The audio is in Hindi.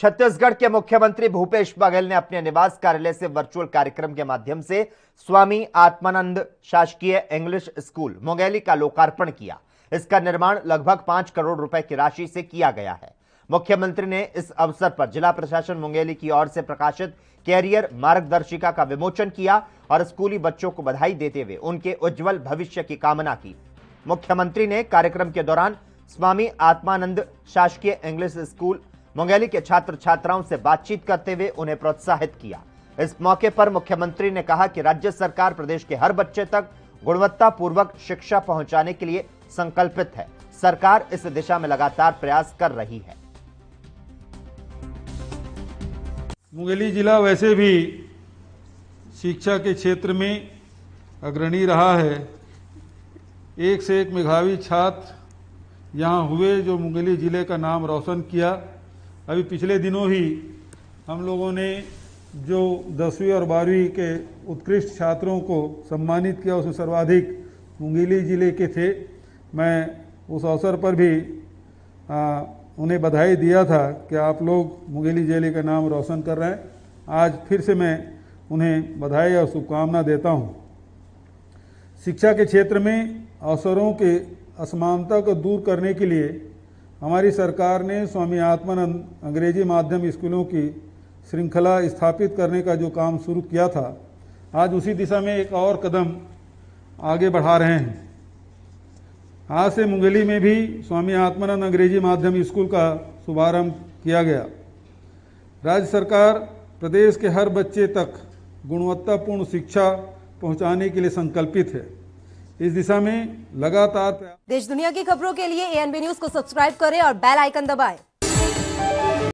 छत्तीसगढ़ के मुख्यमंत्री भूपेश बघेल ने अपने निवास कार्यालय से वर्चुअल कार्यक्रम के माध्यम से स्वामी आत्मानंद शासकीय इंग्लिश स्कूल मुंगेली का लोकार्पण किया इसका निर्माण लगभग पांच करोड़ रुपए की राशि से किया गया है मुख्यमंत्री ने इस अवसर पर जिला प्रशासन मुंगेली की ओर से प्रकाशित कैरियर मार्गदर्शिका का विमोचन किया और स्कूली बच्चों को बधाई देते हुए उनके उज्जवल भविष्य की कामना की मुख्यमंत्री ने कार्यक्रम के दौरान स्वामी आत्मानंद शासकीय इंग्लिश स्कूल मुंगेली के छात्र छात्राओं से बातचीत करते हुए उन्हें प्रोत्साहित किया इस मौके पर मुख्यमंत्री ने कहा कि राज्य सरकार प्रदेश के हर बच्चे तक गुणवत्ता पूर्वक शिक्षा पहुंचाने के लिए संकल्पित है सरकार इस दिशा में लगातार प्रयास कर रही है मुंगेली जिला वैसे भी शिक्षा के क्षेत्र में अग्रणी रहा है एक से एक मेघावी छात्र यहाँ हुए जो मुंगेली जिले का नाम रोशन किया अभी पिछले दिनों ही हम लोगों ने जो दसवीं और बारहवीं के उत्कृष्ट छात्रों को सम्मानित किया उसमें सर्वाधिक मुंगेली ज़िले के थे मैं उस अवसर पर भी आ, उन्हें बधाई दिया था कि आप लोग मुंगेली ज़िले का नाम रोशन कर रहे हैं आज फिर से मैं उन्हें बधाई और शुभकामना देता हूँ शिक्षा के क्षेत्र में अवसरों के असमानता को दूर करने के लिए हमारी सरकार ने स्वामी आत्मानंद अंग्रेजी माध्यम स्कूलों की श्रृंखला स्थापित करने का जो काम शुरू किया था आज उसी दिशा में एक और कदम आगे बढ़ा रहे हैं आज से मुंगेली में भी स्वामी आत्मानंद अंग्रेजी माध्यम स्कूल का शुभारंभ किया गया राज्य सरकार प्रदेश के हर बच्चे तक गुणवत्तापूर्ण शिक्षा पहुंचाने के लिए संकल्पित है इस दिशा में लगातार देश दुनिया की खबरों के लिए एएनबी न्यूज को सब्सक्राइब करें और बेल आइकन दबाएं